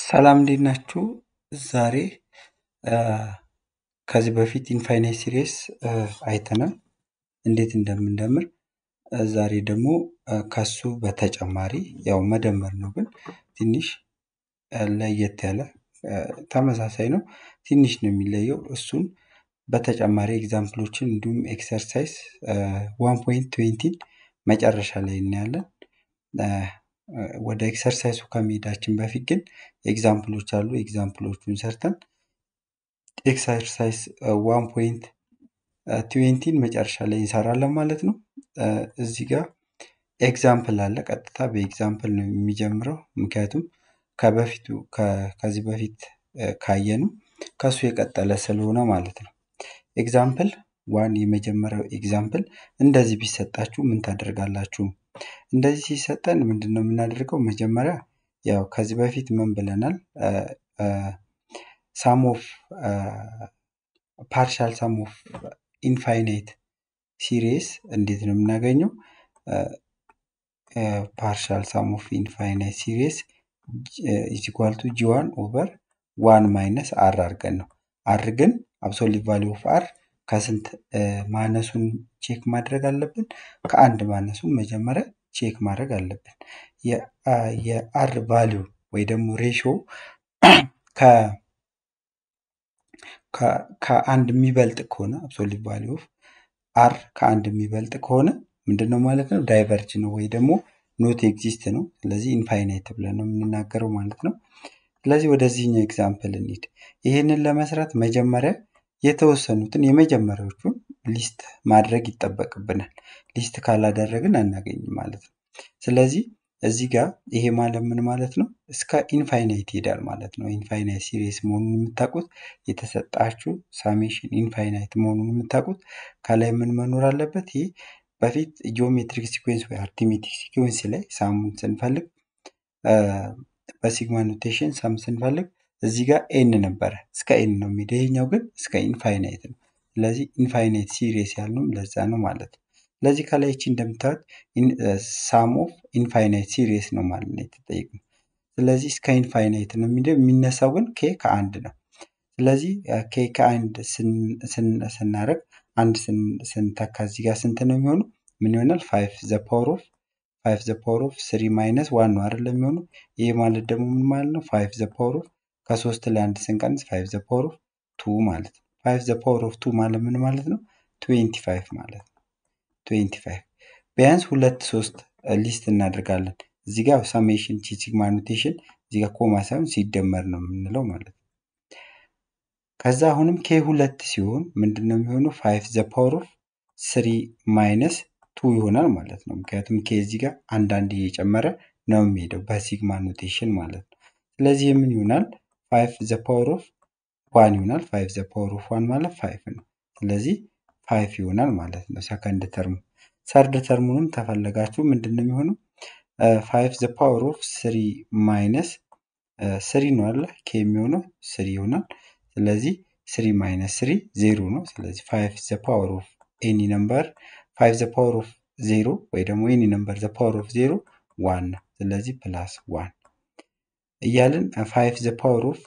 ሰላም እንዴት ናችሁ? ዛሬ ከዚህ በፊት ኢንፋይናይት ሲሪስ አይተናል እንዴት እንደምንደምር። ዛሬ ደግሞ ከሱ በተጨማሪ ያው መደመር ነው፣ ግን ትንሽ ለየት ያለ ተመሳሳይ ነው፣ ትንሽ ነው የሚለየው። እሱን በተጨማሪ ኤግዛምፕሎችን እንዲሁም ኤክሰርሳይዝ ዋን ፖይንት ትዌንቲን መጨረሻ ላይ እናያለን። ወደ ኤክሰርሳይዙ ከመሄዳችን በፊት ግን ኤግዛምፕሎች አሉ። ኤግዛምፕሎቹን ሰርተን ኤክሰርሳይዝ ዋን ፖይንት ትዌንቲን መጨረሻ ላይ እንሰራለን ማለት ነው። እዚህ ጋር ኤግዛምፕል አለ። ቀጥታ በኤግዛምፕል ነው የሚጀምረው፣ ምክንያቱም ከበፊቱ ከዚህ በፊት ካየኑ ከሱ የቀጠለ ስለሆነ ማለት ነው። ኤግዛምፕል ዋን የመጀመሪያው ኤግዛምፕል እንደዚህ ቢሰጣችሁ ምን ታደርጋላችሁ? እንደዚህ ሲሰጠን ምንድነው የምናደርገው? መጀመሪያ ያው ከዚህ በፊት ምን ብለናል? ሳም ኦፍ ፓርሻል ሳም ኦፍ ኢንፋይናይት ሲሪስ እንዴት ነው የምናገኘው? ፓርሻል ሳም ኦፍ ኢንፋይናይት ሲሪስ ኢዚኳልቱ ጂ ዋን ኦቨር ዋን ማይነስ አር አድርገን ነው። አር ግን አብሶሊት ቫሊ ኦፍ አር ከስንት ማነሱን ቼክ ማድረግ አለብን? ከአንድ ማነሱን መጀመሪያ ቼክ ማድረግ አለብን። የአር ቫሊዩ ወይ ደግሞ ሬሾ ከአንድ የሚበልጥ ከሆነ አብሶሊት ቫሊዩ ኦፍ አር ከአንድ የሚበልጥ ከሆነ ምንድን ነው ማለት ነው? ዳይቨርጅ ነው ወይ ደግሞ ኖት ኤግዚስት ነው። ስለዚህ ኢንፋይናይት ብለን ነው የምንናገረው ማለት ነው። ስለዚህ ወደዚህኛው ኤግዛምፕል እንሂድ። ይህንን ለመስራት መጀመሪያ የተወሰኑትን የመጀመሪያዎቹን ሊስት ማድረግ ይጠበቅብናል ሊስት ካላደረግን አናገኝም ማለት ነው ስለዚህ እዚህ ጋር ይሄ ማለት ምን ማለት ነው እስከ ኢንፋይናይት ይሄዳል ማለት ነው ኢንፋይናይት ሲሪስ መሆኑን የምታውቁት የተሰጣችሁ ሳሜሽን ኢንፋይናይት መሆኑን የምታውቁት ከላይ ምን መኖር አለበት ይሄ በፊት ጂኦሜትሪክ ሲኩዌንስ ወይ አርቲሜቲክ ሲኩዌንስ ላይ ሳሙን ስንፈልግ በሲግማ ኖቴሽን ሳም ስንፈልግ እዚህ ጋር ኤን ነበረ እስከ ኤን ነው የሚሄደው ይሄኛው ግን እስከ ኢንፋይናይት ነው ስለዚህ ኢንፋይናይት ሲሪየስ ያልነው ለዛ ነው ማለት ነው። ስለዚህ ከላይች እንደምታዩት ሳም ኦፍ ኢንፋይናይት ሲሪየስ ነው ማለት ነው የተጠየቅነው። ስለዚህ እስከ ኢንፋይናይት ነው የሚነሳው ግን ኬ ከአንድ ነው። ስለዚህ ኬ ከአንድ ስናደርግ አንድ ስንተካ እዚህ ጋር ስንት ነው የሚሆኑ? ምን ይሆናል? ፋይቭ ዘ ፓወር ኦፍ ፋይቭ ዘ ፓወር ኦፍ ስሪ ማይነስ ዋን ነው አይደል የሚሆኑ። ይሄ ማለት ደግሞ ምን ማለት ነው? ፋይቭ ዘ ፓወር ኦፍ ከሶስት ላይ አንድ ስንቀንስ ፋይቭ ዘ ፓወር ኦፍ ቱ ማለት ነው። ፋይቭ ዘ ፓወር ኦፍ ቱ ማለት ምን ማለት ነው? ትዌንቲ ፋይቭ ማለት ነው። ትዌንቲ ፋይቭ ቢያንስ ሁለት ሶስት ሊስት እናደርጋለን። እዚህ ጋር ሳሜሽን ሲግማ ኖቴሽን እዚህ ጋር ኮማ ሳይሆን ሲደመር ነው የምንለው ማለት ነው። ከዛ አሁንም ኬ ሁለት ሲሆን ምንድን ነው የሚሆነው? ፋይቭ ዘ ፓወር ኦፍ ስሪ ማይነስ ቱ ይሆናል ማለት ነው። ምክንያቱም ኬ እዚህ ጋር አንዳንድ እየጨመረ ነው የሚሄደው በሲግማ ኖቴሽን ማለት ነው። ስለዚህ ምን ይሆናል? ፋይቭ ዘ ፓወር ኦፍ ዋን ይሆናል። ፋይቭ ዘ ፓወር ኦፍ ዋን ማለት ፋይቭ ነው። ስለዚህ ፋይቭ ይሆናል ማለት ነው ሰከንድ ተርሙ። ሰርድ ተርሙንም ተፈለጋችሁ ምንድን ነው የሚሆነው? ፋይቭ ዘ ፓወር ኦፍ ስሪ ማይነስ ስሪ ነው አለ ኬ የሚሆነው ስሪ ይሆናል። ስለዚህ ስሪ ማይነስ ስሪ ዜሮ ነው። ስለዚህ ፋይቭ ዘ ፓወር ኦፍ ኤኒ ነምበር ፋይቭ ዘ ፓወር ኦፍ ዜሮ ወይ ደግሞ ኤኒ ነምበር ዘ ፓወር ኦፍ ዜሮ ዋን ነው። ስለዚህ ፕላስ ዋን እያልን ፋይቭ ዘ ፓወር ኦፍ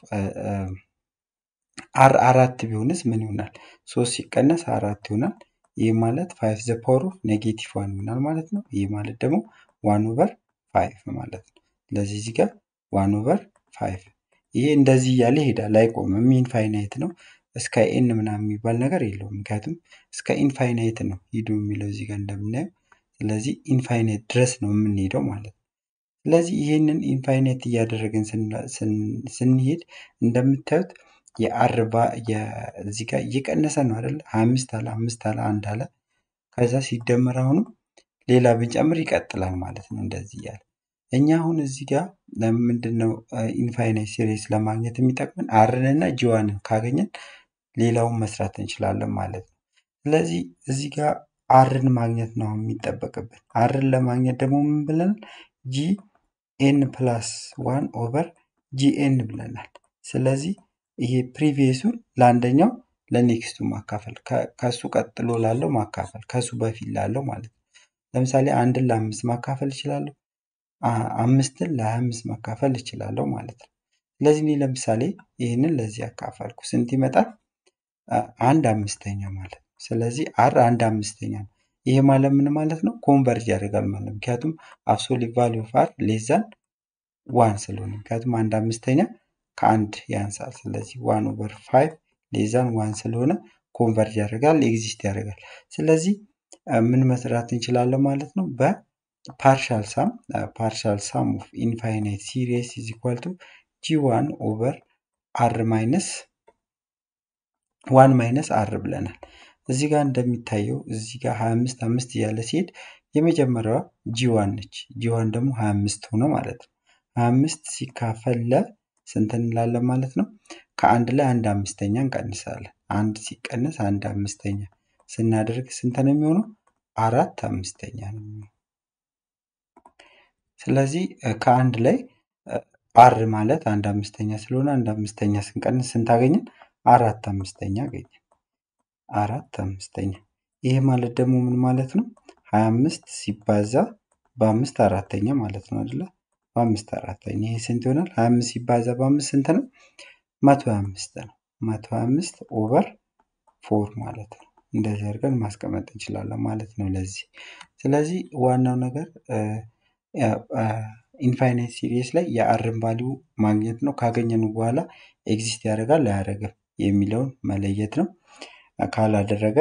አር አራት ቢሆንስ ምን ይሆናል? ሶስት ሲቀነስ አራት ይሆናል። ይህ ማለት ፋይቭ ዘ ፓወር ኦፍ ኔጌቲቭ ዋን ይሆናል ማለት ነው። ይህ ማለት ደግሞ ዋን ኦቨር ፋይቭ ማለት ነው። ስለዚህ እዚህ ጋር ዋን ኦቨር ፋይቭ ይሄ እንደዚህ እያለ ይሄዳል፣ አይቆምም። ኢንፋይናይት ነው እስከ ኤን ምናምን የሚባል ነገር የለውም። ምክንያቱም እስከ ኢንፋይናይት ነው ሂዱ የሚለው እዚህ ጋር እንደምናየው። ስለዚህ ኢንፋይናይት ድረስ ነው የምንሄደው ማለት ነው። ስለዚህ ይህንን ኢንፋይናይት እያደረግን ስንሄድ እንደምታዩት የአርባ እዚህ ጋር እየቀነሰ ነው አይደለ? ሀያ አምስት አለ አምስት አለ አንድ አለ። ከዛ ሲደመር አሁኑ ሌላ ብንጨምር ይቀጥላል ማለት ነው። እንደዚህ እያለ እኛ አሁን እዚህ ጋር ለምንድን ነው ኢንፋይናይት ሲሪስ ለማግኘት የሚጠቅመን አርንና ጂዋንን ካገኘን ሌላውን መስራት እንችላለን ማለት ነው። ስለዚህ እዚህ ጋር አርን ማግኘት ነው የሚጠበቅብን። አርን ለማግኘት ደግሞ ምን ብለናል? ጂ ኤን ፕላስ ዋን ኦቨር ጂኤን ብለናል። ስለዚህ ይሄ ፕሪቪየሱን ለአንደኛው ለኔክስቱ ማካፈል ከሱ ቀጥሎ ላለው ማካፈል ከሱ በፊት ላለው ማለት ነው። ለምሳሌ አንድን ለአምስት ማካፈል እችላለሁ። አምስትን ለሀያ አምስት ማካፈል እችላለሁ ማለት ነው። ስለዚህ እኔ ለምሳሌ ይህንን ለዚህ አካፈልኩ ስንት ይመጣል? አንድ አምስተኛ ማለት ነው። ስለዚህ አር አንድ አምስተኛ ነው። ይሄ ማለት ምን ማለት ነው? ኮንቨርጅ ያደርጋል ማለት ነው። ምክንያቱም አብሶሊት ቫሊዩ ኦፍ አር ሌዛን ዋን ስለሆነ ምክንያቱም አንድ አምስተኛ ከአንድ ያንሳል። ስለዚህ ዋን ኦቨር ፋይቭ ሌዛን ዋን ስለሆነ ኮንቨርጅ ያደርጋል፣ ኤግዚስት ያደርጋል። ስለዚህ ምን መስራት እንችላለን ማለት ነው በፓርሻል ሳም ፓርሻል ሳም ኦፍ ኢንፋይናይት ሲሪስ ኢዝ ኢኳል ቱ ጂ ዋን ኦቨር አር ማይነስ ዋን ማይነስ አር ብለናል። እዚህ ጋር እንደሚታየው እዚህ ጋር 25 አምስት እያለ ሲሄድ የመጀመሪያዋ ጂዋን ነች። ጂዋን ደግሞ 2አምስት ሆነ ማለት ነው። አምስት ሲካፈል ለ ስንት እንላለን ማለት ነው? ከአንድ ላይ አንድ አምስተኛ እንቀንሳለን። አንድ ሲቀነስ አንድ አምስተኛ ስናደርግ ስንት ነው የሚሆነው? አራት አምስተኛ ነው ስለዚህ ከአንድ ላይ አር ማለት አንድ አምስተኛ ስለሆነ አንድ አምስተኛ ስንቀንስ ስንት አገኘን? አራት አምስተኛ አገኘን። አራት አምስተኛ ይሄ ማለት ደግሞ ምን ማለት ነው? ሀያ አምስት ሲባዛ በአምስት አራተኛ ማለት ነው አይደለ? በአምስት አራት አራተኛ ይሄ ስንት ይሆናል? ሀያ አምስት ሲባዛ በአምስት ስንት ነው? መቶ ሀያ አምስት ነው። መቶ ሀያ አምስት ኦቨር ፎር ማለት ነው። እንደዚህ አድርገን ማስቀመጥ እንችላለን ማለት ነው ለዚህ። ስለዚህ ዋናው ነገር ኢንፋይናይት ሲሪስ ላይ የአርን ቫሊዩ ማግኘት ነው። ካገኘን በኋላ ኤግዚስት ያደርጋል አያደርግም የሚለውን መለየት ነው። ካላደረገ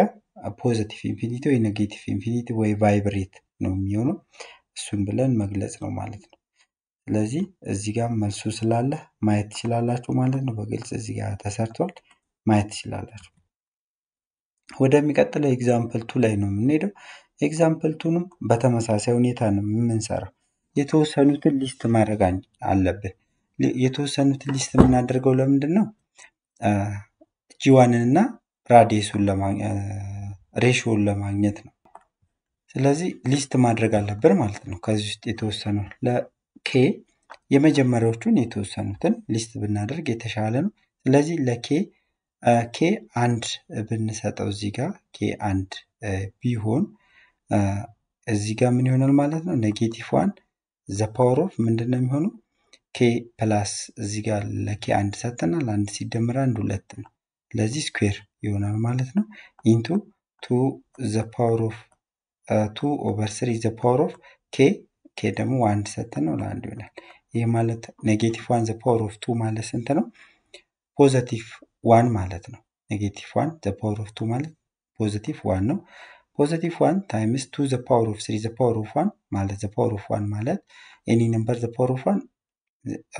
ፖዘቲቭ ኢንፊኒቲ ወይ ኔጌቲቭ ኢንፊኒቲ ወይ ቫይብሬት ነው የሚሆነው። እሱን ብለን መግለጽ ነው ማለት ነው። ስለዚህ እዚህ ጋር መልሱ ስላለ ማየት ትችላላችሁ ማለት ነው። በግልጽ እዚህ ጋር ተሰርቷል ማየት ትችላላችሁ። ወደሚቀጥለው ኤግዛምፕል ቱ ላይ ነው የምንሄደው። ኤግዛምፕል ቱንም በተመሳሳይ ሁኔታ ነው የምንሰራው። የተወሰኑትን ሊስት ማድረግ አለብን። የተወሰኑትን ሊስት የምናደርገው ለምንድን ነው? ጂዋንን እና ራዲየሱን ሬሽዮን ለማግኘት ነው። ስለዚህ ሊስት ማድረግ አለብን ማለት ነው። ከዚህ ውስጥ የተወሰኑ ኬ የመጀመሪያዎቹን የተወሰኑትን ሊስት ብናደርግ የተሻለ ነው። ስለዚህ ለኬ ኬ አንድ ብንሰጠው እዚህ ጋር ኬ አንድ ቢሆን እዚህ ጋር ምን ይሆናል ማለት ነው? ኔጌቲቭ ዋን ዘ ፓወር ኦፍ ምንድን ነው የሚሆነው? ኬ ፕላስ እዚህ ጋር ለኬ አንድ ሰጥተናል። አንድ ሲደምር አንድ ሁለት ነው። ስለዚህ ስኩዌር ይሆናል ማለት ነው። ኢንቱ ቱ ዘ ፓወር ኦፍ ቱ ኦቨር ስሪ ዘ ፓወር ኦፍ ኬ ኬ ደግሞ ዋን ሰተን ነው ለአንድ ይሆናል። ይህ ማለት ኔጌቲቭ ዋን ዘ ፓወር ኦፍ ቱ ማለት ስንት ነው? ፖዘቲቭ ዋን ማለት ነው። ኔጌቲቭ ዋን ዘ ፓወር ኦፍ ቱ ማለት ፖዘቲቭ ዋን ነው። ፖዘቲቭ ዋን ታይምስ ቱ ዘ ፓወር ኦፍ ስሪ ዘ ፓወር ኦፍ ዋን ማለት ዘ ፓወር ኦፍ ዋን ማለት ኤኒ ነምበር ዘ ፓወር ኦፍ ዋን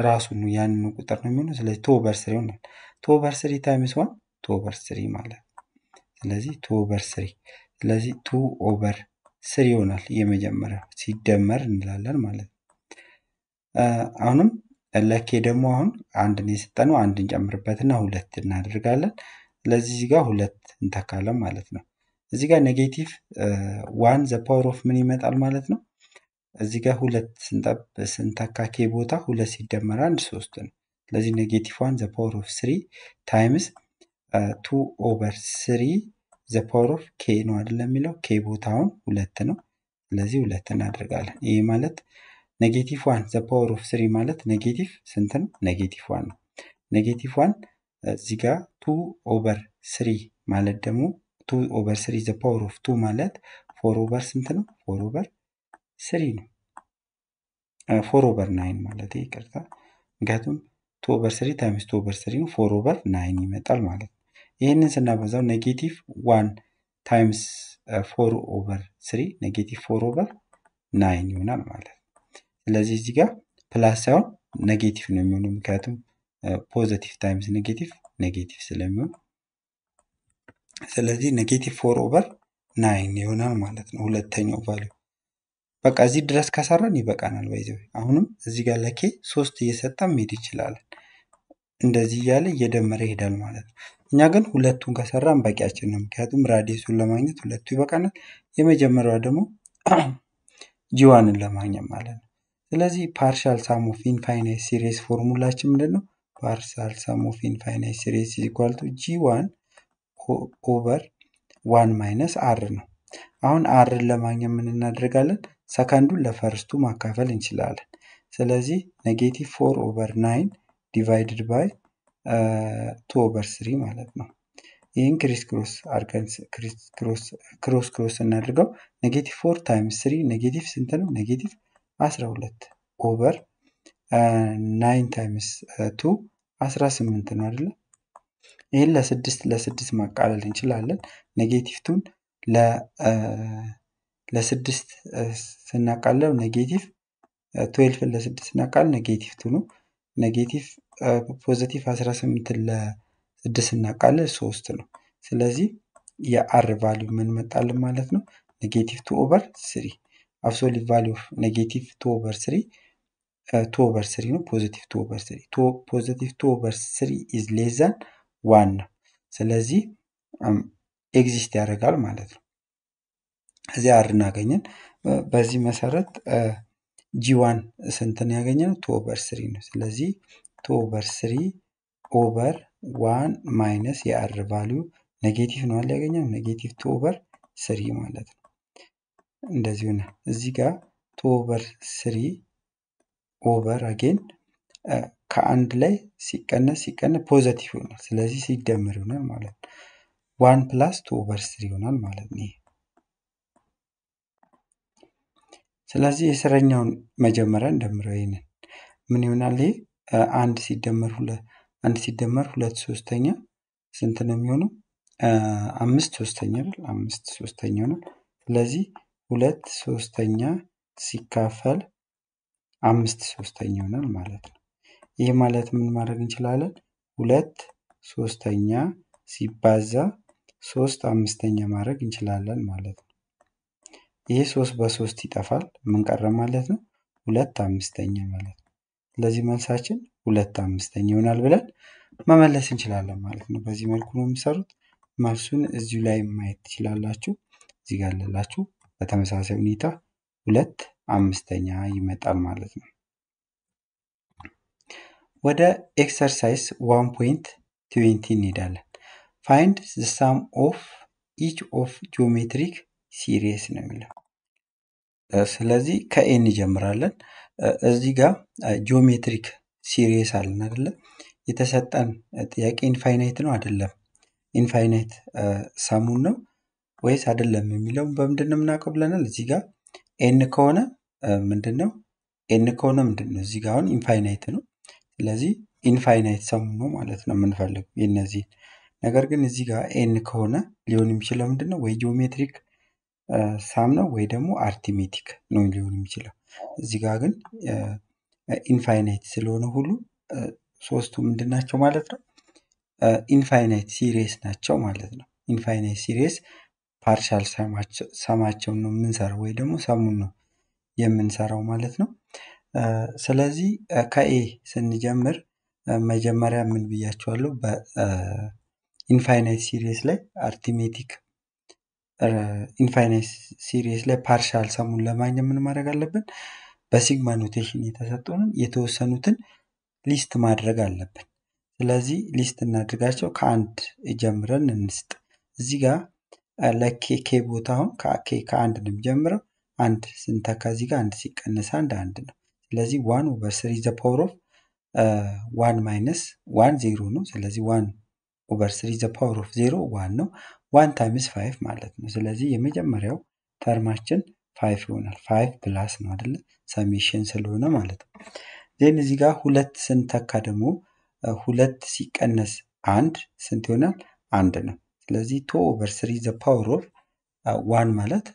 ራሱን ያንኑ ቁጥር ነው የሚሆነው። ስለዚህ ቱ ኦቨር ስሪ ይሆናል። ቱ ኦቨር ስሪ ታይምስ ዋን ቱ ኦቨር ስሪ ማለት ስለዚህ ቱ ኦቨር ስሪ ስለዚህ ቱ ኦቨር ስር ይሆናል የመጀመሪያው ሲደመር እንላለን ማለት ነው። አሁንም ለኬ ደግሞ አሁን አንድን የሰጠነው አንድ እንጨምርበትና ሁለት እናደርጋለን። ስለዚህ እዚህ ጋር ሁለት እንተካለን ማለት ነው። እዚህ ጋር ኔጌቲቭ ዋን ዘ ፓወር ኦፍ ምን ይመጣል ማለት ነው። እዚህ ጋር ሁለት ስንተካ ኬ ቦታ ሁለት ሲደመር አንድ ሶስት ነው። ስለዚህ ኔጌቲቭ ዋን ዘ ፓወር ኦፍ ስሪ ታይምስ ቱ ኦቨር ስሪ ዘ ፓወር ኦፍ ኬ ነው አይደል የሚለው ኬ ቦታውን ሁለት ነው። ስለዚህ ሁለት እናደርጋለን። ይህ ማለት ኔጌቲቭ ዋን ዘ ፓወር ኦፍ ስሪ ማለት ኔጌቲቭ ስንት ነው? ኔጌቲቭ ዋን ነው። ኔጌቲቭ ዋን እዚህ ጋር ቱ ኦቨር ስሪ ማለት ደግሞ ቱ ኦቨር ስሪ ዘ ፓወር ኦፍ ቱ ማለት ፎር ኦቨር ስንት ነው? ፎር ኦቨር ስሪ ነው። ፎር ኦቨር ናይን ማለት ይቅርታ፣ ምክንያቱም ቱ ኦቨር ስሪ ታይምስ ቱ ኦቨር ስሪ ነው። ፎር ኦቨር ናይን ይመጣል ማለት ነው። ይህንን ስናበዛው ኔጌቲቭ ዋን ታይምስ ፎር ኦቨር ስሪ ኔጌቲቭ ፎር ኦቨር ናይን ይሆናል ማለት ነው። ስለዚህ እዚህ ጋር ፕላስ ሳይሆን ኔጌቲቭ ነው የሚሆኑ ምክንያቱም ፖዘቲቭ ታይምስ ኔጌቲቭ ኔጌቲቭ ስለሚሆን፣ ስለዚህ ኔጌቲቭ ፎር ኦቨር ናይን ይሆናል ማለት ነው ሁለተኛው ቫሊዩ። በቃ እዚህ ድረስ ከሰራን ይበቃናል። ባይዘው አሁንም እዚህ ጋር ለኬ ሶስት እየሰጠን መሄድ እንችላለን። እንደዚህ እያለ እየደመረ ይሄዳል ማለት ነው። እኛ ግን ሁለቱን ከሰራን በቂያችን ነው። ምክንያቱም ራዲየሱን ለማግኘት ሁለቱ ይበቃናል። የመጀመሪያዋ ደግሞ ጂዋንን ለማግኘት ማለት ነው። ስለዚህ ፓርሻል ሳም ኦፍ ኢንፋይናይት ሲሪስ ፎርሙላችን ምንድን ነው? ፓርሻል ሳም ኦፍ ኢንፋይናይት ሲሪስ ኢኳልቱ ጂ ዋን ኦቨር ዋን ማይነስ አር ነው። አሁን አርን ለማግኘት ምን እናደርጋለን? ሰከንዱን ለፈርስቱ ማካፈል እንችላለን። ስለዚህ ኔጌቲቭ ፎር ኦቨር ናይን ዲቫይድድ ባይ ቱ ኦቨር ስሪ ማለት ነው። ይህን ክሪስ ክሮስ አድርገን ክሮስ ክሮስ እናድርገው። ኔጌቲቭ ፎር ታይምስ ስሪ ኔጌቲቭ ስንት ነው? ኔጌቲቭ 12 ኦቨር ናይን ታይምስ ቱ 18 ነው አይደለ? ይህን ለስድስት ለስድስት ማቃለል እንችላለን። ኔጌቲቭ ቱን ለስድስት ስናቃለው ኔጌቲቭ ትዌልፍን ለስድስት ስናቃል ኔጌቲቭ ቱ ነው። ኔጌቲቭ ፖዘቲቭ 18ን ለስድስት እናውቃለን ሶስት ነው። ስለዚህ የአር ቫሊዩ ምን መጣልን ማለት ነው? ኔጌቲቭ ቱ ኦቨር ስሪ አብሶሊት ቫሊዩ ኦፍ ኔጌቲቭ ቱ ኦቨር ስሪ ቱ ኦቨር ስሪ ነው። ፖዘቲቭ ቱ ኦቨር ስሪ ፖዘቲቭ ቱ ኦቨር ስሪ ኢዝ ሌዛን ዋን ነው። ስለዚህ ኤግዚስት ያደርጋል ማለት ነው። እዚህ አር እናገኘን። በዚህ መሰረት ጂ ዋን ስንትን ያገኘ ነው? ቱ ኦቨር ስሪ ነው። ስለዚህ 2 ኦቨር ስሪ ኦቨር ዋን ማይነስ የአር ቫሊዩ ኔጌቲቭ ነው አለ ያገኘነው ኔጌቲቭ 2 over ማለት ነው። እንደዚሁ ነ እዚህ ጋር ቱ ኦቨር ስሪ ኦቨር አጌን ከአንድ ላይ ሲቀነስ ሲቀነስ ፖዘቲቭ ይሆናል። ስለዚህ ሲደምር ይሆናል ማለት ነው። ዋን ፕላስ ቱ ኦቨር ስሪ ይሆናል ማለት ነው። ስለዚህ የስረኛውን መጀመሪያ እንደምረው ይህንን ምን ይሆናል ይሄ አንድ ሲደመር ሁለት አንድ ሲደመር ሁለት ሶስተኛ ስንት ነው የሚሆነው? አምስት ሶስተኛ አምስት ሶስተኛ ነው። ስለዚህ ሁለት ሶስተኛ ሲካፈል አምስት ሶስተኛ ይሆናል ማለት ነው። ይህ ማለት ምን ማድረግ እንችላለን? ሁለት ሶስተኛ ሲባዛ ሶስት አምስተኛ ማድረግ እንችላለን ማለት ነው። ይህ ሶስት በሶስት ይጠፋል። ምን ቀረ ማለት ነው? ሁለት አምስተኛ ማለት ነው። ስለዚህ መልሳችን ሁለት አምስተኛ ይሆናል ብለን መመለስ እንችላለን ማለት ነው። በዚህ መልኩ ነው የሚሰሩት። መልሱን እዚሁ ላይ ማየት ትችላላችሁ። እዚህ ጋር ያለላችሁ በተመሳሳይ ሁኔታ ሁለት አምስተኛ ይመጣል ማለት ነው። ወደ ኤክሰርሳይዝ ዋን ፖይንት ትዌንቲ እንሄዳለን። ፋይንድ ሳም ኦፍ ኢች ኦፍ ጂኦሜትሪክ ሲሪስ ነው የሚለው። ስለዚህ ከኤ እንጀምራለን። እዚህ ጋር ጂኦሜትሪክ ሲሪየስ አለን አይደለ? የተሰጠን ጥያቄ ኢንፋይናይት ነው አይደለም፣ ኢንፋይናይት ሰሙን ነው ወይስ አይደለም የሚለው በምንድን ነው የምናውቀው ብለናል። እዚህ ጋር ኤን ከሆነ ምንድን ነው ኤን ከሆነ ምንድን ነው? እዚህ ጋር አሁን ኢንፋይናይት ነው። ስለዚህ ኢንፋይናይት ሰሙ ነው ማለት ነው የምንፈልገው የነዚህን። ነገር ግን እዚህ ጋር ኤን ከሆነ ሊሆን የሚችለው ምንድን ነው ወይ ጂኦሜትሪክ ሳም ነው ወይ ደግሞ አርቲሜቲክ ነው ሊሆን የሚችለው። እዚህ ጋር ግን ኢንፋይናይት ስለሆነ ሁሉ ሶስቱ ምንድን ናቸው ማለት ነው? ኢንፋይናይት ሲሪየስ ናቸው ማለት ነው። ኢንፋይናይት ሲሪየስ ፓርሻል ሰማቸውን ነው የምንሰራው ወይ ደግሞ ሰሙን ነው የምንሰራው ማለት ነው። ስለዚህ ከኤ ስንጀምር መጀመሪያ ምን ብያቸዋለሁ? በኢንፋይናይት ሲሪየስ ላይ አርቲሜቲክ ኢንፋይናይት ሲሪስ ላይ ፓርሻል ሰሙን ለማግኘት ምን ማድረግ አለብን? በሲግማ ኖቴሽን የተሰጡንን የተወሰኑትን ሊስት ማድረግ አለብን። ስለዚህ ሊስት እናድርጋቸው። ከአንድ ጀምረን እንስጥ። እዚህ ጋር ለኬኬ ቦታ አሁን ከአንድ ነው የሚጀምረው። አንድ ስንተካ እዚህ ጋር አንድ ሲቀነስ አንድ አንድ ነው። ስለዚህ ዋን ኦቨር ስሪ ዘ ፓወር ኦፍ ዋን ማይነስ ዋን ዜሮ ነው። ስለዚህ ዋን ኦቨር ስሪ ዘ ፓወር ኦፍ ዜሮ ዋን ነው። ዋን ታይምስ ፋይቭ ማለት ነው። ስለዚህ የመጀመሪያው ተርማችን ፋይቭ ይሆናል። ፋይቭ ፕላስ ነው አይደለ? ሰሜሽን ስለሆነ ማለት ነው። ዜን እዚህ ጋር ሁለት ስንተካ ደግሞ ሁለት ሲቀነስ አንድ ስንት ይሆናል? አንድ ነው። ስለዚህ ቱ ኦቨር ስሪ ዘ ፓወር ኦፍ ዋን ማለት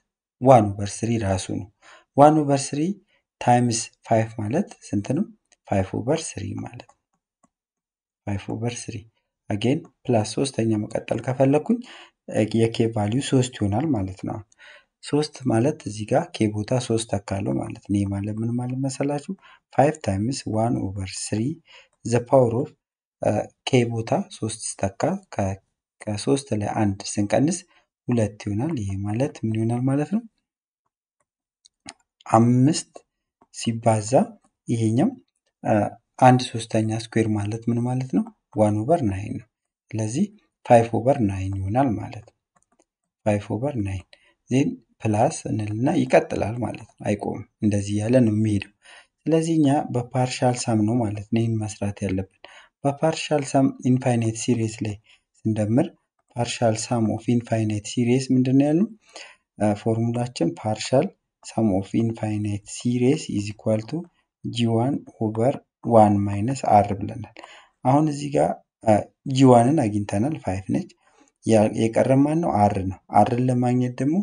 ዋን ኦቨር ስሪ ራሱ ነው። ዋን ኦቨር ስሪ ታይምስ ፋይቭ ማለት ስንት ነው? ፋይቭ ኦቨር ስሪ ማለት ነው። ፋይቭ ኦቨር ስሪ አጌን ፕላስ ሶስተኛ መቀጠል ከፈለግኩኝ የኬ ቫልዩ ሶስት ይሆናል ማለት ነው። ሶስት ማለት እዚህ ጋር ኬ ቦታ ሶስት ተካለው ማለት ነው። ይህ ማለት ምን ማለት መሰላችሁ? ፋይቭ ታይምስ ዋን ኦቨር ስሪ ዘ ፓወር ኦፍ ኬ ቦታ ሶስት ስተካ ከሶስት ላይ አንድ ስንቀንስ ሁለት ይሆናል። ይሄ ማለት ምን ይሆናል ማለት ነው? አምስት ሲባዛ ይሄኛው uh, አንድ ሶስተኛ ስኩዌር ማለት ምን ማለት ነው? ዋን ኦቨር ናይን ነው። ስለዚህ ፋይፍ ኦቨር ናይን ይሆናል ማለት ነው። ፋይፍ ኦቨር ናይን ዜን ፕላስ እንልና ይቀጥላል ማለት ነው። አይቆምም። እንደዚህ እያለ ነው የሚሄደው። ስለዚህ እኛ በፓርሻል ሳም ነው ማለት ነው ይህን መስራት ያለብን። በፓርሻል ሳም ኢንፋይናይት ሲሪስ ላይ ስንደምር ፓርሻል ሳም ኦፍ ኢንፋይናይት ሲሪስ ምንድን ነው ያሉ ፎርሙላችን ፓርሻል ሳም ኦፍ ኢንፋይናይት ሲሪስ ኢዝ ኢኳል ቱ ጂ ዋን ኦቨር ዋን ማይነስ አር ብለናል። አሁን እዚህ ጋር ጂዋንን አግኝተናል። ፋይፍ ነች። የቀረ ማን ነው? አር ነው። አርን ለማግኘት ደግሞ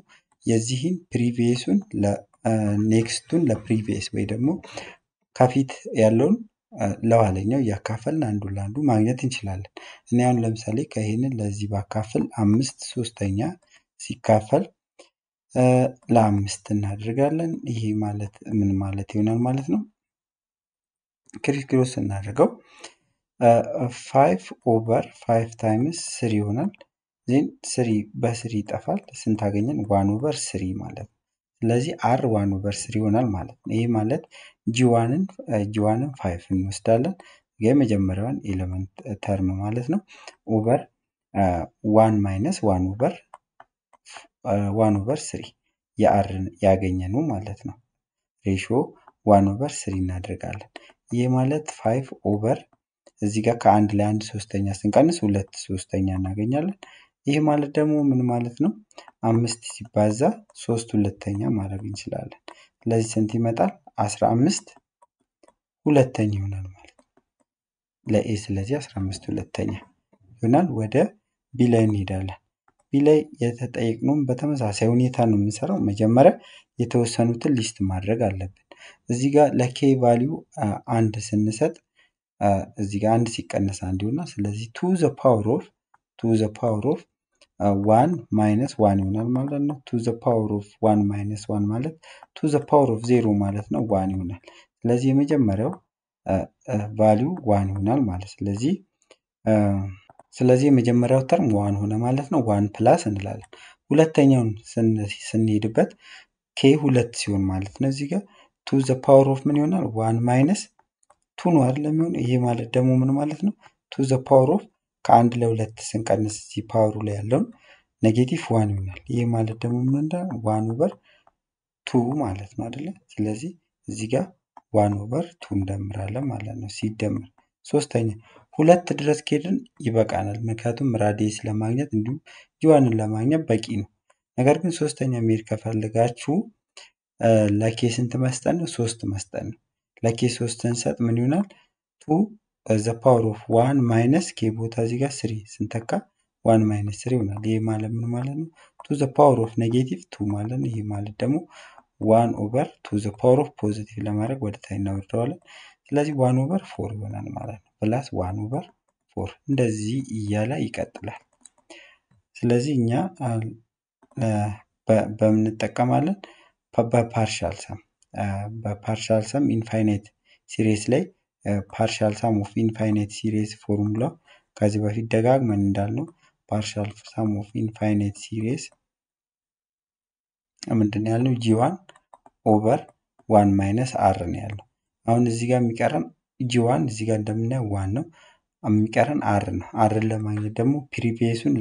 የዚህን ፕሪቪየሱን ኔክስቱን ለፕሪቪየስ ወይ ደግሞ ከፊት ያለውን ለኋለኛው እያካፈልን አንዱ ለአንዱ ማግኘት እንችላለን። እኔ አሁን ለምሳሌ ከይህንን ለዚህ ባካፍል አምስት ሶስተኛ ሲካፈል ለአምስት እናደርጋለን። ይሄ ማለት ምን ማለት ይሆናል ማለት ነው? ክሪስክሮስ እናደርገው ፋይቭ ኦቨር ፋይቭ ታይምስ ስሪ ይሆናል። ዜን ስሪ በስሪ ይጠፋል። ስንት አገኘን? ዋን ኦቨር ስሪ ማለት ነው። ስለዚህ አር ዋን ኦቨር ስሪ ይሆናል ማለት ነው። ይህ ማለት ጂዋንን ጂዋንን ፋይቭ እንወስዳለን የመጀመሪያውን ኤሌመንት ተርም ማለት ነው ኦቨር ዋን ማይነስ ዋን ኦቨር ዋን ኦቨር ስሪ የአርን ያገኘኑ ማለት ነው። ሬሽዮ ዋን ኦቨር ስሪ እናደርጋለን። ይህ ማለት ፋይቭ ኦቨር እዚህ ጋር ከአንድ ላይ አንድ ሶስተኛ ስንቀንስ ሁለት ሶስተኛ እናገኛለን። ይህ ማለት ደግሞ ምን ማለት ነው? አምስት ሲባዛ ሶስት ሁለተኛ ማድረግ እንችላለን። ስለዚህ ስንት ይመጣል? አስራ አምስት ሁለተኛ ይሆናል ማለት ነው። ለኤ ስለዚህ አስራ አምስት ሁለተኛ ይሆናል። ወደ ቢ ላይ እንሄዳለን። ቢ ላይ የተጠየቅነውን በተመሳሳይ ሁኔታ ነው የምንሰራው። መጀመሪያ የተወሰኑትን ሊስት ማድረግ አለብን። እዚህ ጋር ለኬ ቫሊዩ አንድ ስንሰጥ እዚህ ጋር አንድ ሲቀነስ አንድ ይሆናል። ስለዚህ ቱ ዘ ፓወር ኦፍ ቱ ዘ ፓወር ኦፍ ዋን ማይነስ ዋን ይሆናል ማለት ነው። ቱ ዘ ፓወር ኦፍ ዋን ማይነስ ዋን ማለት ቱ ዘ ፓወር ኦፍ ዜሮ ማለት ነው ዋን ይሆናል። ስለዚህ የመጀመሪያው ቫሊዩ ዋን ይሆናል ማለት ስለዚህ ስለዚህ የመጀመሪያው ተርም ዋን ሆነ ማለት ነው። ዋን ፕላስ እንላለን። ሁለተኛውን ስንሄድበት ኬ ሁለት ሲሆን ማለት ነው እዚህ ጋር ቱ ዘ ፓወር ኦፍ ምን ይሆናል ዋን ማይነስ ቱ ነው አይደለም የሚሆነው። ይሄ ማለት ደግሞ ምን ማለት ነው? ቱ ዘ ፓወር ኦፍ ከአንድ ለሁለት ስንቀንስ እዚህ ፓወሩ ላይ ያለውን ኔጌቲቭ ዋን ይሆናል። ይሄ ማለት ደግሞ ምን እንደ ዋን ኦቨር ቱ ማለት ነው አይደለ? ስለዚህ እዚህ ጋር ዋን ኦቨር ቱ እንደምራለን ማለት ነው። ሲደምር ሶስተኛ ሁለት ድረስ ከሄድን ይበቃናል። ምክንያቱም ራዲየስ ለማግኘት እንዲሁም ዩዋንን ለማግኘት በቂ ነው። ነገር ግን ሶስተኛ ሜድ ከፈልጋችሁ ለኬ ስንት መስጠት ነው? ሶስት መስጠን ነው። ለኬ ሶስትን ሰጥ ምን ይሆናል? ቱ ዘ ፓወር ኦፍ ዋን ማይነስ ኬ ቦታ እዚህ ጋር ስሪ ስንተካ ዋን ማይነስ ስሪ ይሆናል። ይሄ ማለት ምን ማለት ነው? ቱ ዘ ፓወር ኦፍ ኔጌቲቭ ቱ ማለት ነው። ይሄ ማለት ደግሞ ዋን ኦቨር ቱ ዘ ፓወር ኦፍ ፖዚቲቭ ለማድረግ ወደ ታይ እናወርደዋለን። ስለዚህ ዋን ኦቨር ፎር ይሆናል ማለት ነው። ፕላስ ዋን ኦቨር ፎር እንደዚህ እያለ ይቀጥላል። ስለዚህ እኛ በምንጠቀማለን በፓርሻል ሰም በፓርሻል ሰም ኢንፋይናይት ሲሪስ ላይ ፓርሻል ሳም ኦፍ ኢንፋይናይት ሲሪስ ፎርሙላ ከዚህ በፊት ደጋግመን እንዳልነው ፓርሻል ሳም ኦፍ ኢንፋይናይት ሲሪስ ምንድን ያልነው? ጂዋን ኦቨር ዋን ማይነስ አር ነው ያለው። አሁን እዚህ ጋር የሚቀረን ጂዋን እዚህ ጋር እንደምናየው ዋን ነው የሚቀረን አር ነው። አርን ለማግኘት ደግሞ ፕሪቪየሱን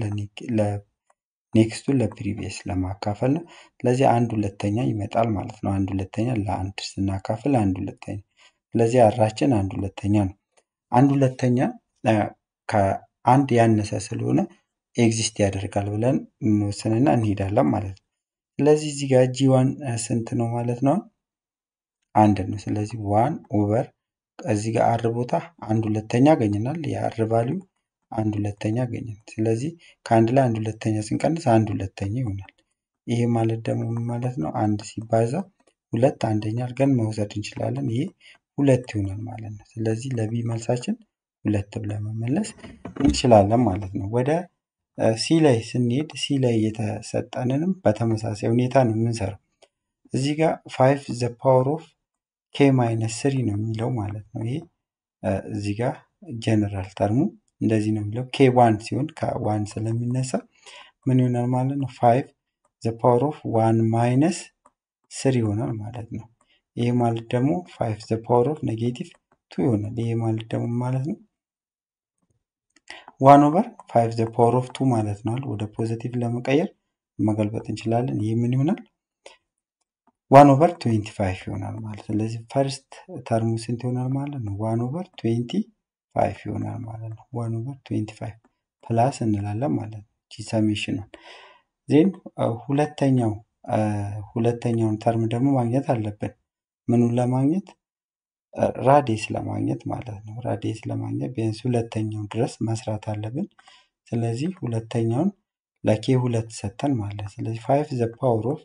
ኔክስቱን ለፕሪቪየስ ለማካፈል ነው ስለዚህ አንድ ሁለተኛ ይመጣል ማለት ነው። አንድ ሁለተኛ ለአንድ ስናካፍል አንድ ሁለተኛ ስለዚህ አራችን አንድ ሁለተኛ ነው። አንድ ሁለተኛ ከአንድ ያነሰ ስለሆነ ኤግዚስት ያደርጋል ብለን እንወስንና እንሄዳለን ማለት ነው። ስለዚህ እዚህ ጋር ጂ ዋን ስንት ነው ማለት ነው? አንድ ነው። ስለዚህ ዋን ኦቨር እዚህ ጋር አር ቦታ አንድ ሁለተኛ ያገኘናል። የአር ቫሊዩ አንድ ሁለተኛ አገኘን። ስለዚህ ከአንድ ላይ አንድ ሁለተኛ ስንቀንስ አንድ ሁለተኛ ይሆናል። ይሄ ማለት ደግሞ ምን ማለት ነው? አንድ ሲባዛ ሁለት አንደኛ አድርገን መውሰድ እንችላለን። ይሄ ሁለት ይሆናል ማለት ነው። ስለዚህ ለቢ መልሳችን ሁለት ብለን መመለስ እንችላለን ማለት ነው። ወደ ሲ ላይ ስንሄድ ሲ ላይ የተሰጠንንም በተመሳሳይ ሁኔታ ነው የምንሰራው። እዚህ ጋር ፋይቭ ዘ ፓወር ኦፍ ኬ ማይነስ ስሪ ነው የሚለው ማለት ነው። ይሄ እዚህ ጋር ጀነራል ተርሙ እንደዚህ ነው የሚለው ኬ ዋን ሲሆን ከዋን ስለሚነሳ ምን ይሆናል ማለት ነው ፋይቭ ዘ ፓወር ኦፍ ዋን ማይነስ ስር ይሆናል ማለት ነው። ይሄ ማለት ደግሞ ፋይቭ ዘ ፓወር ኦፍ ኔጌቲቭ ቱ ይሆናል። ይሄ ማለት ደግሞ ማለት ነው ዋን ኦቨር ፋይቭ ዘ ፓወር ኦፍ ቱ ማለት ነው። ወደ ፖዘቲቭ ለመቀየር መገልበጥ እንችላለን። ይህ ምን ይሆናል? ዋን ኦቨር ትንቲ ፋይቭ ይሆናል ማለት። ስለዚህ ፈርስት ተርሙ ስንት ይሆናል ማለት ነው? ዋን ኦቨር ትንቲ ፋይቭ ይሆናል ማለት ነው። ዋን ኦቨር ትዌንቲ ፋይቭ ፕላስ እንላለን ማለት ነው። ቺ ሰሜሽኑን ዜን ሁለተኛው ሁለተኛውን ተርም ደግሞ ማግኘት አለብን። ምኑን ለማግኘት ራዴስ ለማግኘት ማለት ነው። ራዴስ ለማግኘት ቢያንስ ሁለተኛው ድረስ መስራት አለብን። ስለዚህ ሁለተኛውን ለኬ ሁለት ሰጠን ማለት ስለዚህ ፋይቭ ዘ ፓወር ኦፍ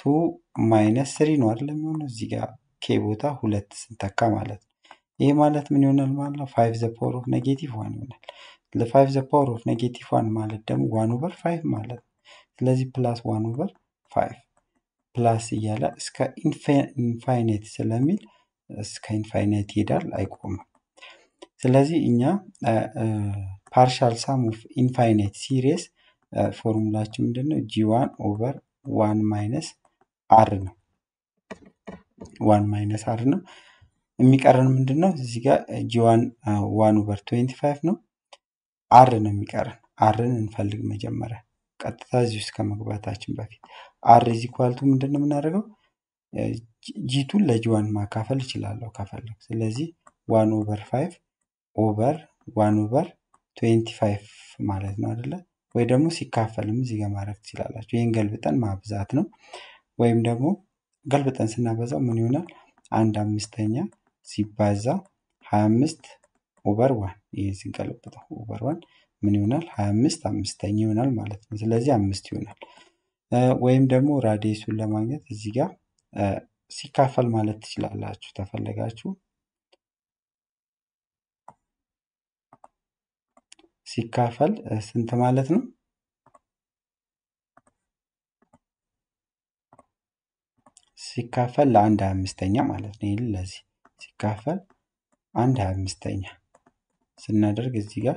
ቱ ማይነስ ስሪ ነው አይደለም የሚሆነው እዚህ ጋር ኬ ቦታ ሁለት ስንተካ ማለት ነው። ይህ ማለት ምን ይሆናል ማለት ነው? ፋይቭ ዘ ፓወር ኦፍ ኔጌቲቭ ዋን ይሆናል። ለፋይቭ ዘ ፓወር ኦፍ ኔጌቲቭ ዋን ማለት ደግሞ ዋን ኦቨር ፋይቭ ማለት ነው። ስለዚህ ፕላስ ዋን ኦቨር ፋይቭ ፕላስ እያለ እስከ ኢንፋይኔት ስለሚል እስከ ኢንፋይናይት ይሄዳል፣ አይቆምም። ስለዚህ እኛ ፓርሻል ሳም ኦፍ ኢንፋይናይት ሲሪስ ፎርሙላችን ምንድነው ነው? ጂ ዋን ኦቨር ዋን ማይነስ አር ነው። ዋን ማይነስ አር ነው። የሚቀረን ምንድን ነው? እዚህ ጋር ጂዋን ዋን ኦቨር ትዌንቲ ፋይቭ ነው። አር ነው የሚቀረን። አርን እንፈልግ መጀመሪያ ቀጥታ እዚህ ውስጥ ከመግባታችን በፊት አር ኳልቱ ምንድን ነው የምናደርገው? ጂቱን ለጂዋን ማካፈል እችላለሁ ከፈለግ። ስለዚህ ዋን ኦቨር ፋይቭ ኦቨር ዋን ኦቨር ትዌንቲ ፋይቭ ማለት ነው አይደለ? ወይ ደግሞ ሲካፈልም እዚህ ጋር ማድረግ ትችላላችሁ። ይህን ገልብጠን ማብዛት ነው። ወይም ደግሞ ገልብጠን ስናበዛው ምን ይሆናል? አንድ አምስተኛ ሲባዛ 25 ኦቨር 1 ይሄ ስንቀለብጠው ኦቨር ዋን ምን ይሆናል? 25 አምስተኛ ይሆናል ማለት ነው። ስለዚህ አምስት ይሆናል። ወይም ደግሞ ራዲየሱን ለማግኘት እዚህ ጋር ሲካፈል ማለት ትችላላችሁ ተፈለጋችሁ ሲካፈል ስንት ማለት ነው? ሲካፈል ለአንድ አምስተኛ ማለት ነው። ይህ ለዚህ ሲካፈል አንድ ሀያ አምስተኛ ስናደርግ እዚህ ጋር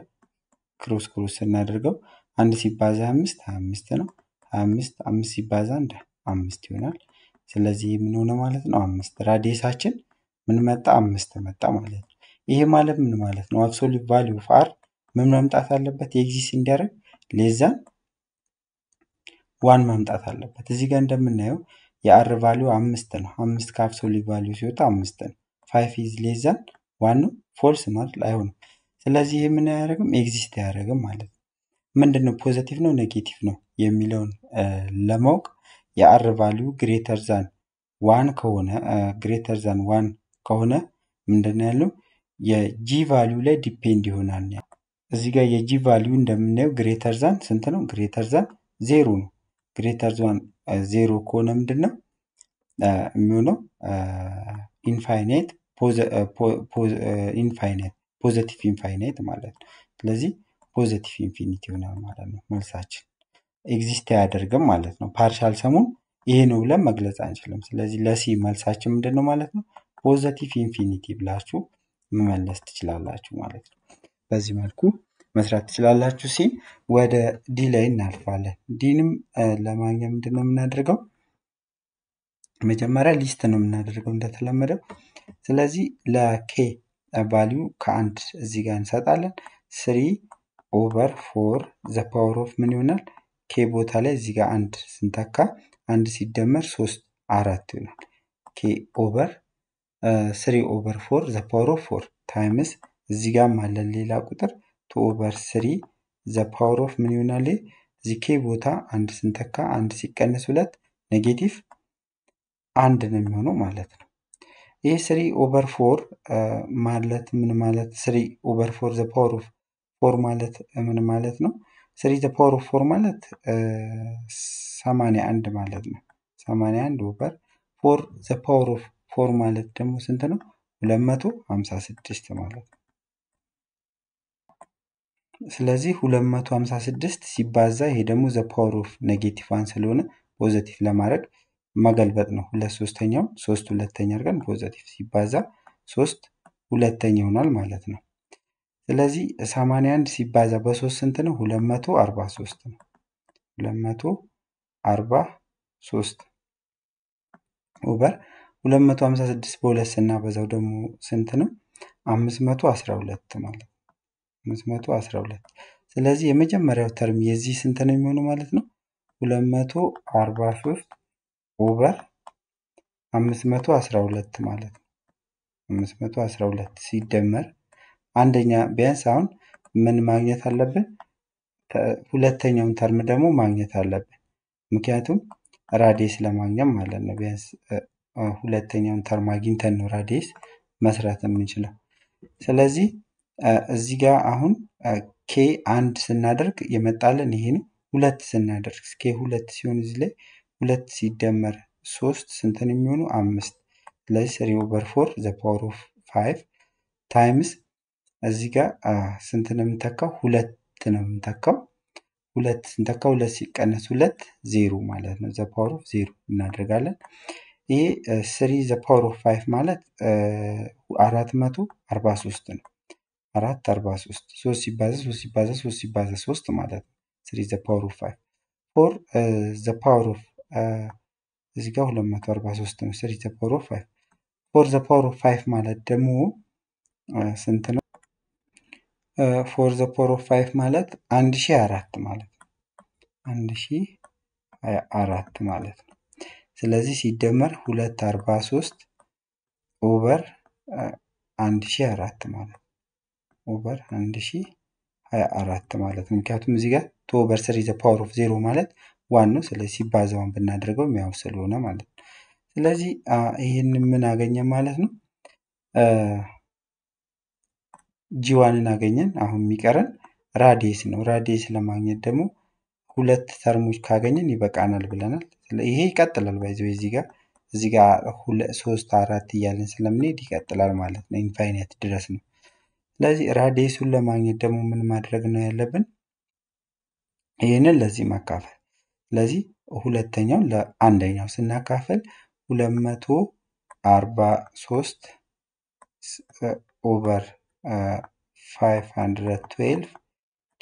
ክሮስ ክሮስ ስናደርገው አንድ ሲባዛ አምስት ሀያ አምስት ነው። ሀያ አምስት አምስት ሲባዛ አንድ አምስት ይሆናል። ስለዚህ ምን ሆነ ማለት ነው? አምስት ራዲየሳችን ምን መጣ? አምስት መጣ ማለት ነው። ይሄ ማለት ምን ማለት ነው? አብሶሉት ቫሊዩ ኦፍ አር ምን መምጣት አለበት? ኤግዚስት እንዲያደርግ ሌዛን ዋን መምጣት አለበት። እዚህ ጋር እንደምናየው የአር ቫሊዩ አምስት ነው። አምስት ከአብሶሉት ቫሊዩ ሲወጣ አምስት ነው። ፋይፍ ኢዝ ሌዛን ዋናው ፎልስ ማለት አይሆንም። ስለዚህ ይህ ምን አያደርግም ኤግዚስት አያደርግም ማለት ነው። ምንድን ነው ፖዘቲቭ ነው ኔጌቲቭ ነው የሚለውን ለማወቅ የአር ቫሊዩ ግሬተር ዛን ዋን ከሆነ ግሬተር ዛን ዋን ከሆነ ምንድን ያለው የጂ ቫሊዩ ላይ ዲፔንድ ይሆናል። እዚህ ጋር የጂ ቫሊዩ እንደምናየው ግሬተር ዛን ስንት ነው? ግሬተር ዛን ዜሮ ነው። ግሬተር ዛን ዜሮ ከሆነ ምንድን ነው የሚሆነው ኢንፋይናይት ፖዘቲቭ ኢንፋይናይት ማለት ነው። ስለዚህ ፖዘቲቭ ኢንፊኒቲ ይሆናል ማለት ነው መልሳችን። ኤግዚስት አያደርግም ማለት ነው። ፓርሻል ሰሙን ይሄ ነው ብለን መግለጽ አንችልም። ስለዚህ ለሲ መልሳችን ምንድን ነው ማለት ነው? ፖዘቲቭ ኢንፊኒቲ ብላችሁ መመለስ ትችላላችሁ ማለት ነው። በዚህ መልኩ መስራት ትችላላችሁ ሲ ወደ ዲ ላይ እናልፋለን። ዲንም ለማግኘት ምንድን ነው የምናደርገው? መጀመሪያ ሊስት ነው የምናደርገው እንደተለመደው። ስለዚህ ለኬ ቫሊዩ ከአንድ እዚህ ጋር እንሰጣለን። ስሪ ኦቨር ፎር ዘ ፓወር ኦፍ ምን ይሆናል? ኬ ቦታ ላይ እዚህ ጋር አንድ ስንተካ አንድ ሲደመር ሶስት አራት ይሆናል። ኬ ኦቨር ስሪ ኦቨር ፎር ዘ ፓወር ኦፍ ፎር ታይምስ እዚህ ጋር አለን ሌላ ቁጥር ቱ ኦቨር ስሪ ዘ ፓወር ኦፍ ምን ይሆናል? እዚህ ኬ ቦታ አንድ ስንተካ አንድ ሲቀነስ ሁለት ኔጌቲቭ አንድ ነው የሚሆነው ማለት ነው። ይህ ስሪ ኦቨር ፎር ማለት ምን ማለት ስሪ ኦቨር ፎር ዘ ፓወር ኦፍ ፎር ማለት ምን ማለት ነው? ስሪ ዘ ፓወር ኦፍ ፎር ማለት ሰማንያ አንድ ማለት ነው። ሰማንያ አንድ ኦቨር ፎር ዘ ፓወር ኦፍ ፎር ማለት ደግሞ ስንት ነው? ሁለት መቶ ሀምሳ ስድስት ማለት ነው። ስለዚህ 256 ሲባዛ ይሄ ደግሞ ዘ ፓወር ኦፍ ኔጌቲቭ ዋን ስለሆነ ፖዘቲቭ ለማድረግ መገልበጥ ነው። ሁለት ሶስተኛው ሶስት ሁለተኛ አድርገን ፖዘቲቭ ሲባዛ ሶስት ሁለተኛ ይሆናል ማለት ነው። ስለዚህ 81 ሲባዛ በሶስት ስንት ነው? 243 ነው። 243 ኦቨር 256 በሁለት ስናበዛው ደግሞ ስንት ነው? 512 ማለት ነው። 512 ስለዚህ የመጀመሪያው ተርም የዚህ ስንት ነው የሚሆነው ማለት ነው? 243 ኦቨር 512 ማለት ነው። 512 ሲደመር አንደኛ ቢያንስ አሁን ምን ማግኘት አለብን? ሁለተኛውን ተርም ደግሞ ማግኘት አለብን። ምክንያቱም ራዲየስ ለማግኘት ማለት ነው። ቢያንስ ሁለተኛውን ተርም አግኝተን ነው ራዲየስ መስራት የምንችለው። ስለዚህ እዚህ ጋር አሁን ኬ አንድ ስናደርግ የመጣልን ይሄ ነው። ሁለት ስናደርግ ኬ ሁለት ሲሆን እዚህ ላይ ሁለት ሲደመር ሶስት ስንትን የሚሆኑ አምስት ፕለስ ስሪ ኦቨር ፎር ዘ ፓወር ኦፍ ፋይቭ ታይምስ እዚህ ጋር ስንት ነው የምንተካው? ሁለት ነው የምንተካው። ሁለት ስንተካ ሁለት ሲቀነስ ሁለት ዜሮ ማለት ነው። ዘፓወር ፓወር ኦፍ ዜሮ እናደርጋለን። ይሄ ስሪ ዘፓወር ፓወር ኦፍ ፋይቭ ማለት አራት መቶ አርባ ሶስት ነው። አራት አርባ ሶስት ሶስት ሲባዛ ሶስት ሲባዛ ሶስት ሲባዛ ሶስት ማለት ነው። ስሪ ዘፓወር ፓወር ኦፍ ፋይቭ ፎር ዘፓወር ፓወር ኦፍ እዚህ ጋር 243 ነው። 3 ዘ ፓወር ኦፍ 5 ፎር ዘ ፓወር ኦፍ 5 ማለት ደግሞ ስንት ነው? ፎር ዘ ፓወር ኦፍ 5 ማለት 1024 ማለት ነው። 1024 ማለት ነው። ስለዚህ ሲደመር 243 ኦቨር 1024 ማለት ኦቨር 1024 ማለት ምክንያቱም እዚህ ጋር ቱ ኦቨር ስሪ ዘ ፓወር ኦፍ ዜሮ ማለት ነው። ስለዚህ ሲባዛውን ብናደርገው የሚያው ስለሆነ ማለት ነው። ስለዚህ ይህን ምን አገኘን ማለት ነው ጂዋንን አገኘን። አሁን የሚቀረን ራዲየስ ነው። ራዲየስ ለማግኘት ደግሞ ሁለት ተርሞች ካገኘን ይበቃናል ብለናል። ይሄ ይቀጥላል ባይዘ እዚህ ጋር እዚህ ጋር ሶስት አራት እያለን ስለምንሄድ ይቀጥላል ማለት ነው። ኢንፋይናይት ድረስ ነው። ስለዚህ ራዲየሱን ለማግኘት ደግሞ ምን ማድረግ ነው ያለብን? ይህንን ለዚህ መካፈል ስለዚህ ሁለተኛው ለአንደኛው ስናካፈል 243 ኦቨር 512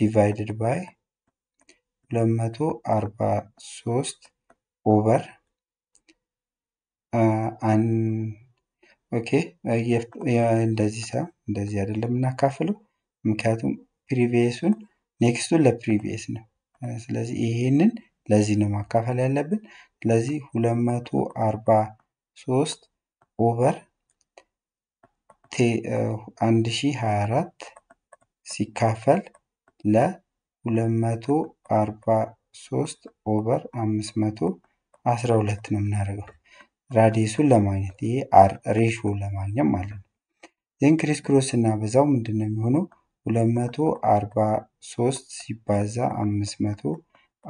ዲቫይድድ ባይ 243 ኦቨር ኦኬ፣ እንደዚህ ሰ እንደዚህ አይደለም የምናካፍለው ምክንያቱም ፕሪቪየሱን ኔክስቱን ለፕሪቪየስ ነው። ስለዚህ ይህንን ለዚህ ነው ማካፈል ያለብን። ስለዚህ 243 ኦቨር 1024 ሲካፈል ለ243 ኦቨር 512 ነው የምናደርገው ራዲየሱን ለማግኘት ይሄ አር ሬሾ ለማግኘት ማለት ነው። ኢንክሪስ ክሪስ ክሮስ ስናበዛው ምንድን ነው የሚሆነው? 243 ሲባዛ 500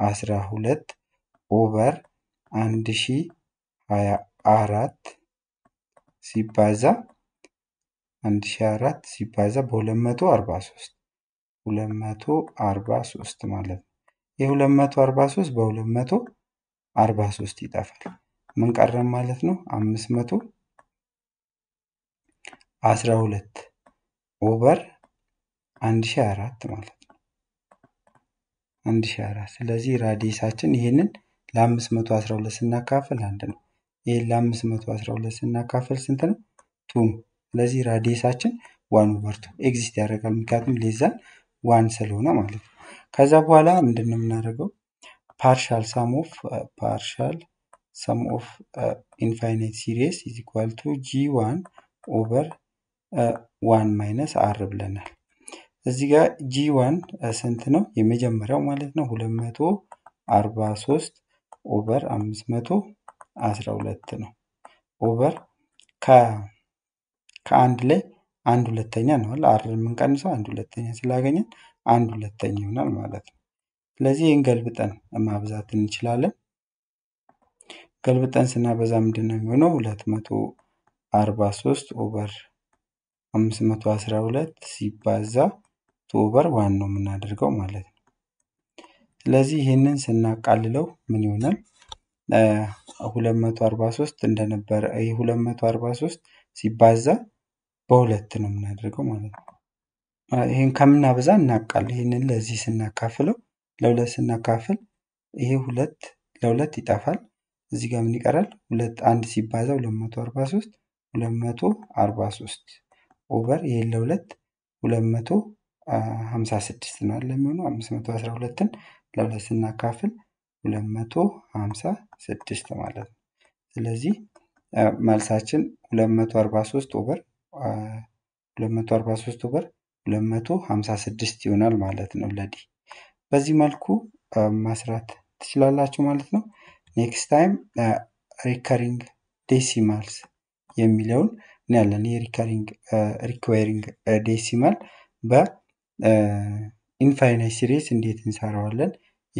አስራ ሁለት ኦቨር አንድ ሺ ሀያ አራት ሲባዛ አንድ ሺ አራት ሲባዛ በሁለት መቶ አርባ ሶስት ሁለት መቶ አርባ ሶስት ማለት ነው። የሁለት መቶ አርባ ሶስት በሁለት መቶ አርባ ሶስት ይጠፋል። ምን ቀረም ማለት ነው? አምስት መቶ አስራ ሁለት ኦቨር አንድ ሺ አራት ማለት ነው። አንድ አራት ስለዚህ ራዲየሳችን ይህንን ለአምስት መቶ አስራ ሁለት ስናካፍል አንድ ነው። ይህን ለአምስት መቶ አስራ ሁለት ስናካፍል ስንት ነው? ቱ ነው። ስለዚህ ራዲየሳችን ዋን ኦቨር ቱ ኤግዚስት ያደርጋል። ምክንያቱም ሌዛን ዋን ስለሆነ ማለት ነው። ከዛ በኋላ ምንድን ነው የምናደርገው? ፓርሻል ሳም ኦፍ ፓርሻል ሳም ኦፍ ኢንፋይናይት ሲሪስ ኢዝ ኢኳል ቱ ጂ ዋን ኦቨር ዋን ማይነስ አር ብለናል። እዚህ ጋር ጂ ዋን ስንት ነው? የመጀመሪያው ማለት ነው 243 ኦቨር 512 ነው። ኦቨር ከአንድ ላይ አንድ ሁለተኛ ነው አር የምንቀንሰው አንድ ሁለተኛ ስላገኘን አንድ ሁለተኛ ይሆናል ማለት ነው። ስለዚህ ይህን ገልብጠን ማብዛት እንችላለን። ገልብጠን ስናበዛ ምንድን ነው የሚሆነው? 243 ኦቨር 512 ሲባዛ ኦቨር ዋን ነው የምናደርገው ማለት ነው። ስለዚህ ይህንን ስናቃልለው ምን ይሆናል? 243 እንደነበረ ይህ 243 ሲባዛ በሁለት ነው የምናደርገው ማለት ነው። ይህን ከምናበዛ እናቃል። ይህንን ለዚህ ስናካፍለው ለሁለት ስናካፍል ይሄ ሁለት ለሁለት ይጠፋል። እዚህ ጋር ምን ይቀራል? ሁለት አንድ ሲባዛ 243 243 ኦቨር ይሄን ለሁለት 200 ሀምሳ ስድስት ነው ያለ የሚሆነው አምስት መቶ አስራ ሁለትን ለሁለት ስናካፍል ሁለት መቶ ሀምሳ ስድስት ማለት ነው። ስለዚህ መልሳችን ሁለት መቶ አርባ ሶስት ኦቨር ሁለት መቶ አርባ ሶስት ኦቨር ሁለት መቶ ሀምሳ ስድስት ይሆናል ማለት ነው ለዲ። በዚህ መልኩ መስራት ትችላላችሁ ማለት ነው። ኔክስት ታይም ሪከሪንግ ዴሲማልስ የሚለውን እናያለን። ይህ ሪከሪንግ ዴሲማል በ ኢንፋይናይት ሲሪስ እንዴት እንሰራዋለን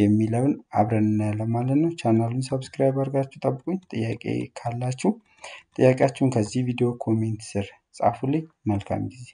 የሚለውን አብረን እናያለን ማለት ነው። ቻናሉን ሰብስክራይብ አድርጋችሁ ጠብቁኝ። ጥያቄ ካላችሁ ጥያቄያችሁን ከዚህ ቪዲዮ ኮሜንት ስር ጻፉልኝ። መልካም ጊዜ